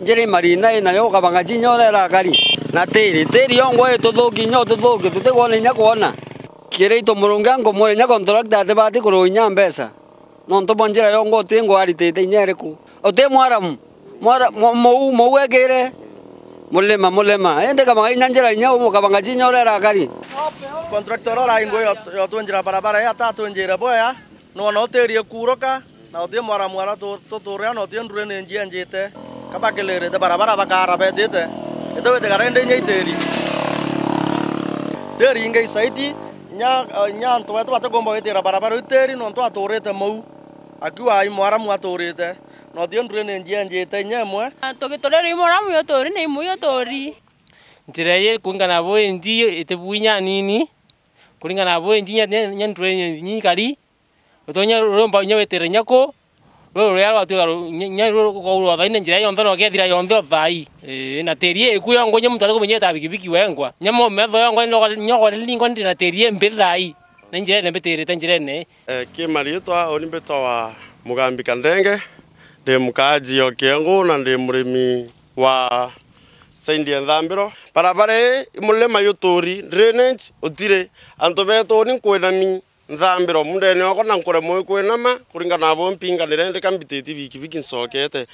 njiri marina ina yo kabanga jinyo le rakari na tiri tiri yo ngwe tuthuki nyo tuthuki tutigwo ni nya kuona kire ito murunga ngo mwe nya contract ate bati kuro nya mbesa no ntobo njira yo ngo tingo ari tete nyere ku ote mwaram mwara mou mou egere mulema mulema ende kabanga ina njira nya umu kabanga jinyo le rakari contractor ora ingwe yo tunjira barabara ya tatu njira boya no no tiri kuroka na ote mwara mwara tuturia no ote ndure ni njia kapakilere te barabara bakara betete etowe tekarende nya iteri teri ngai saiti nya nya ntwa twa para gitira barabara iteri no ntwa turite mau akiwa ai mwaramu aturite no dio ndure ne njia njite nya mwe tugitorere mwaramu yotori ne mu yotori ntira ye kungana bo ndiyo itebuinya nini kulingana bo ndinya nya ndure ini kali utonya romba nyawetere nyako rå rå rä a rwatuga nya gå rwa thai nä njä ra yonthe no gethira yonthe o thai ee, na tä ri ä ku yongo nyä må tatå kå menyä bikibiki wengwa nya mometho yongo nyogorelingo ndä na tä ri mbä thai nä njä rene mbä tä rä te njä rene kä mariä twa å nä mbä twa må gambi kandenge ndä må kanji o kä engå na ndä må rä mi wa saindi enthambiro barabara ä må rä ma yå tå ri å tirä antå betwo nä kwä nami nthambiro mundene wakwa na nkore mwikwinama kuringana abo mpinganire ndika mbititi wiki wiki nsokete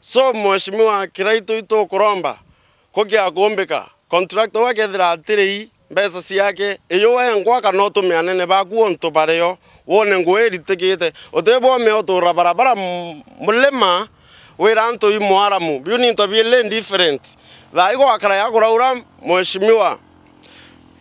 so mweshimi wa kiraito ito kuromba kiraitu itukuromba kugiakumbika contractor wakethira atirei mbeca ciake iyo we ngwaka no tume anene baku ontu bareo wone ngwe eritigite utebwome utura barabara mulima wira ntu imwaramu biu ninto biele different thai gwakara yakuraura wa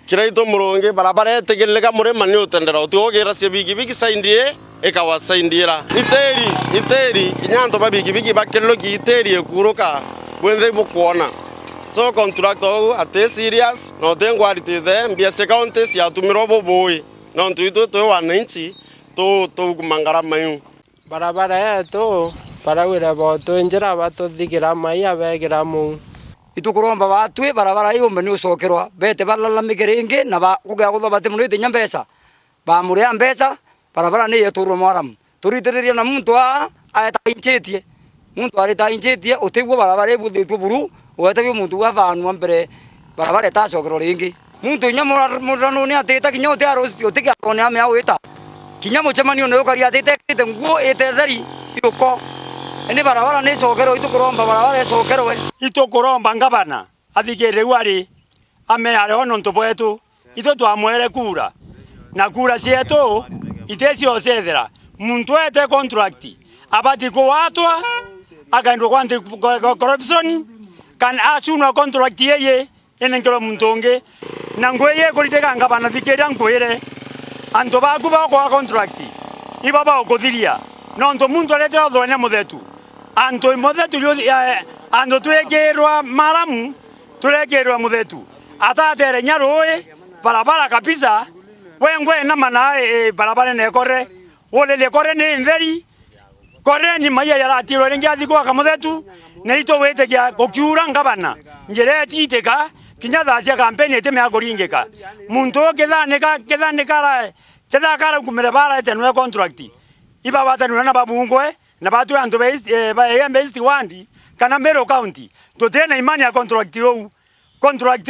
kira kiraito murungi barabara etegerereka muremani utendera utiogerasie bigibigi saindie ekawasaindira iteri iteri kinyanto babigibigi bakereroki iteri ekuruka bwenthe bukwona so contractor ou ate serious na utengwaritite mbia cia kaunti ciatumirwo bubui nontu itwe twi wananchi tukumangara maiu barabara yetu barawire botwinjira batuthigira mai abegira muu itukuromba batwi barabara iumbe ni ucokerwa bete balalamike ringi na bakugea guthwa bati muno itinya mbeca bamuria mbeca barabara ni yeturwo mwaramu turitiriria na muntu a aetainchitie muntu aritainchitie utiguo barabara ibuthitwo buru wetebio muntu wavanua mbere barabara etacokerwa ringi muntu inya muranu ni atita kinya utikiaroneamea wita kinya mucemanio ni ukaria atite nguo itetheri iuko ni barabara ni cokerwo itukuromba barabara icokerwe itukuromba ngabana athikiriu ari ame areho nontu bwetu ithu twamwere kura na kura cietu iteciocethera muntu ete contract abati kuwatwa akaendwa kwa anti corruption kana acunwa contract yeye enengerwa muntu ungi na ngwe ye kuriteka ngabana thikiria nkwire antu baku bakwa contract ibaba baukuthiria nontu muntu aretera thwene muthetu antu imothe antu twekirwa maramu turekirwa muthetu atatere nya rui barabara kabisa wengwe namana e-, e, barabara nekore ulili kore ni ntheri kore ni maia yaratirwo ringi athi gwaka muthetu na ito witikia gukiura ngabana njira etitika kinya thaa cia kampeni itimea kuringika muntu kithanika kithanikara kithakara kumire bara etenwe contract ibawatanura na babungwe nabatu eh, bantu eyembe east wandi kana mero kaunti tutire tena imani ya contract ou contract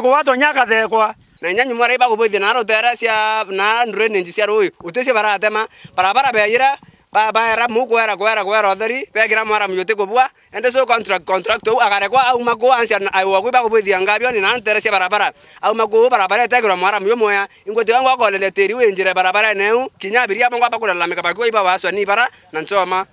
kwa watu nyaka thekwa na nyanyi mwara iba kubuithia naro tere cia na drainage cia rui uticio kwa era kwa era kwa era kwera otheri gira mwara myuti kubwa ende so contract contract ou kwa au ku ansia aiwa kwiba kubuithia ngabioni na ntere au barabara auma ku barabara etekirwa mwara myo moya ingwati wangu akolele tiri winjire barabara eneu kinya abiria bongo abakulalamika kwa iba waswa ni bara na nsoma